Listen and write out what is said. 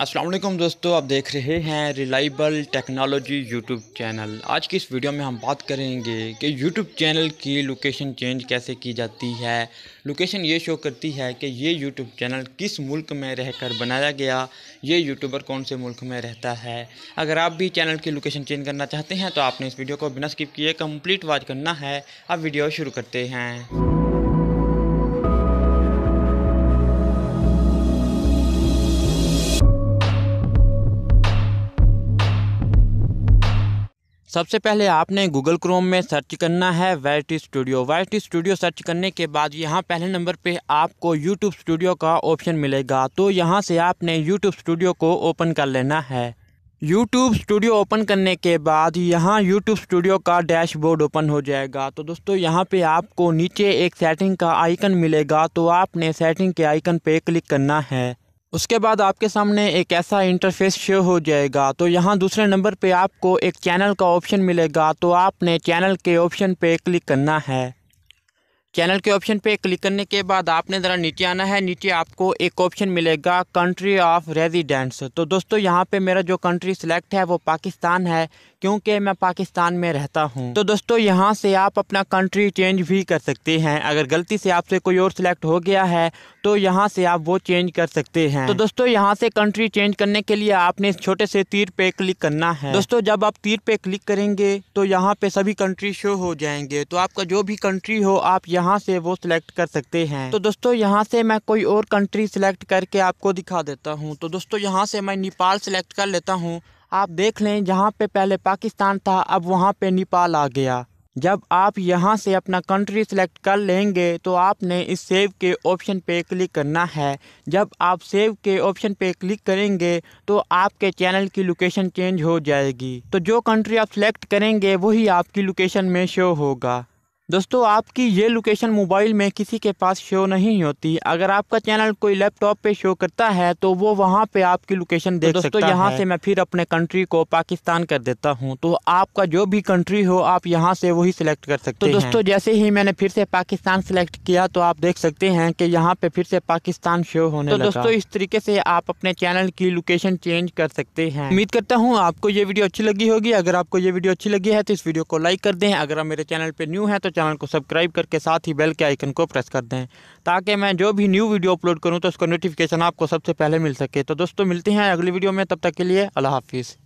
अस्सलाम वालेकुम दोस्तों आप देख रहे हैं रिलाईबल टेक्नोलॉजी यूट्यूब चैनल आज की इस वीडियो में हम बात करेंगे कि यूट्यूब चैनल की लोकेशन चेंज कैसे की जाती है लोकेशन ये शो करती है कि ये यूट्यूब चैनल किस मुल्क में रहकर बनाया गया ये यूट्यूबर कौन से मुल्क में रहता है अगर आप भी चैनल की लोकेशन चेंज करना चाहते हैं तो आपने इस वीडियो को बिना स्किप किए कम्प्लीट वॉच करना है अब वीडियो शुरू करते हैं सबसे पहले आपने गूगल क्रोम में सर्च करना है Y T studio Y T studio search करने के बाद यहाँ पहले नंबर पे आपको यूट्यूब स्टूडियो का ऑप्शन मिलेगा तो यहाँ से आपने यूट्यूब स्टूडियो को ओपन कर लेना है यूट्यूब स्टूडियो ओपन करने के बाद यहाँ यूट्यूब स्टूडियो का डैशबोर्ड ओपन हो जाएगा तो दोस्तों यहाँ पर आपको नीचे एक सेटिंग का आइकन मिलेगा तो आपने सेटिंग के आइकन पर क्लिक करना है उसके बाद आपके सामने एक ऐसा इंटरफेस शो हो जाएगा तो यहाँ दूसरे नंबर पे आपको एक चैनल का ऑप्शन मिलेगा तो आपने चैनल के ऑप्शन पे क्लिक करना है चैनल के ऑप्शन पे क्लिक करने के बाद आपने ज़रा नीचे आना है नीचे आपको एक ऑप्शन मिलेगा कंट्री ऑफ रेजिडेंट्स तो दोस्तों यहाँ पे मेरा जो कंट्री सिलेक्ट है वो पाकिस्तान है क्योंकि मैं पाकिस्तान में रहता हूँ तो दोस्तों यहाँ से आप अपना कंट्री चेंज भी कर सकते हैं अगर गलती से आपसे कोई और सिलेक्ट हो गया है तो यहाँ से आप वो चेंज कर सकते हैं तो दोस्तों यहाँ से कंट्री चेंज करने के लिए आपने छोटे से तीर पे क्लिक करना है दोस्तों जब आप तीर पे क्लिक करेंगे तो यहाँ पे सभी कंट्री शो हो जाएंगे तो आपका जो भी कंट्री हो आप यहाँ यहाँ से वो सिलेक्ट कर सकते हैं तो दोस्तों यहाँ से मैं कोई और कंट्री सिलेक्ट करके आपको दिखा देता हूँ तो दोस्तों यहाँ से मैं नेपाल सिलेक्ट कर लेता हूँ आप देख लें जहाँ पे पहले पाकिस्तान था अब वहाँ पे नेपाल आ गया जब आप यहाँ से अपना कंट्री सेलेक्ट कर लेंगे तो आपने इस सेव के ऑप्शन पे क्लिक करना है जब आप सेव के ऑप्शन पे क्लिक करेंगे तो आपके चैनल की लोकेशन चेंज हो जाएगी तो जो कंट्री आप सिलेक्ट करेंगे वही आपकी लोकेशन में शो होगा दोस्तों आपकी ये लोकेशन मोबाइल में किसी के पास शो नहीं होती अगर आपका चैनल कोई लैपटॉप पे शो करता है तो वो वहाँ पे आपकी लोकेशन तो देख तो सकता है यहाँ से मैं फिर अपने कंट्री को पाकिस्तान कर देता हूँ तो आपका जो भी कंट्री हो आप यहाँ से वही सिलेक्ट कर सकते तो दोस्तों जैसे ही मैंने फिर से पाकिस्तान सिलेक्ट किया तो आप देख सकते हैं कि यहाँ पे फिर से पाकिस्तान शो होने तो दोस्तों इस तरीके से आप अपने चैनल की लोकेशन चेंज कर सकते हैं उम्मीद करता हूँ आपको ये वीडियो अच्छी लगी होगी अगर आपको ये वीडियो अच्छी लगी है तो इस वीडियो को लाइक कर दें अगर आप मेरे चैनल पर न्यू है तो चैनल को सब्सक्राइब करके साथ ही बेल के आइकन को प्रेस कर दें ताकि मैं जो भी न्यू वीडियो अपलोड करूँ तो उसका नोटिफिकेशन आपको सबसे पहले मिल सके तो दोस्तों मिलते हैं अगली वीडियो में तब तक के लिए अल्लाह हाफिज़